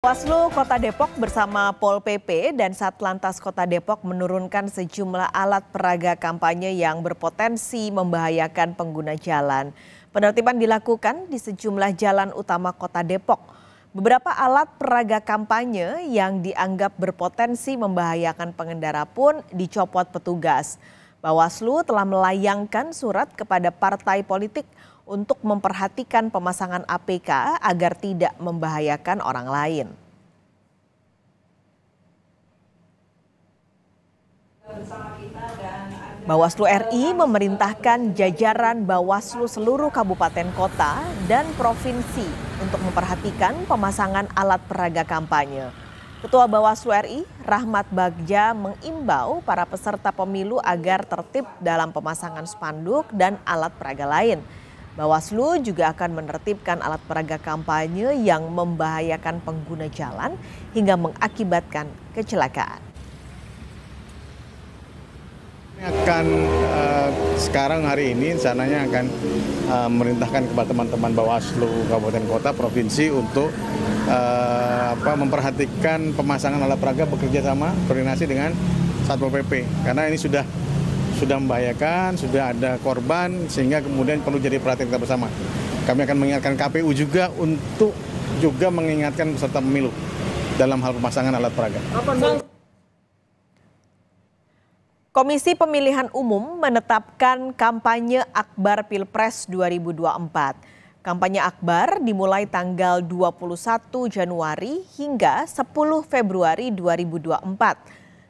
Waslu Kota Depok bersama Pol PP dan Satlantas Kota Depok menurunkan sejumlah alat peraga kampanye yang berpotensi membahayakan pengguna jalan. Penertiban dilakukan di sejumlah jalan utama Kota Depok. Beberapa alat peraga kampanye yang dianggap berpotensi membahayakan pengendara pun dicopot petugas. Bawaslu telah melayangkan surat kepada partai politik untuk memperhatikan pemasangan APK agar tidak membahayakan orang lain. Bawaslu RI memerintahkan jajaran Bawaslu seluruh kabupaten kota dan provinsi untuk memperhatikan pemasangan alat peraga kampanye. Ketua Bawaslu RI Rahmat Bagja mengimbau para peserta pemilu agar tertib dalam pemasangan spanduk dan alat peraga lain. Bawaslu juga akan menertibkan alat peraga kampanye yang membahayakan pengguna jalan hingga mengakibatkan kecelakaan. Akan uh, sekarang hari ini rencananya akan uh, eh, merintahkan kepada teman-teman Bawaslu Kabupaten Kota Provinsi untuk uh, apa, memperhatikan pemasangan alat peraga bekerja sama koordinasi dengan Satpol PP karena ini sudah sudah membahayakan, sudah ada korban sehingga kemudian perlu jadi perhatian kita bersama. Kami akan mengingatkan KPU juga untuk juga mengingatkan peserta pemilu dalam hal pemasangan alat peraga. Komisi Pemilihan Umum menetapkan kampanye Akbar Pilpres 2024. Kampanye Akbar dimulai tanggal 21 Januari hingga 10 Februari 2024.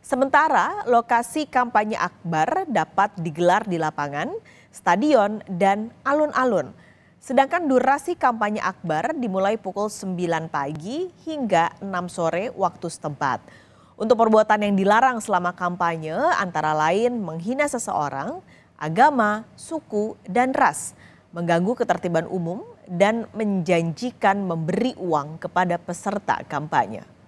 Sementara lokasi kampanye Akbar dapat digelar di lapangan, stadion, dan alun-alun. Sedangkan durasi kampanye Akbar dimulai pukul 9 pagi hingga 6 sore waktu setempat. Untuk perbuatan yang dilarang selama kampanye antara lain menghina seseorang, agama, suku, dan ras, mengganggu ketertiban umum, dan menjanjikan memberi uang kepada peserta kampanye.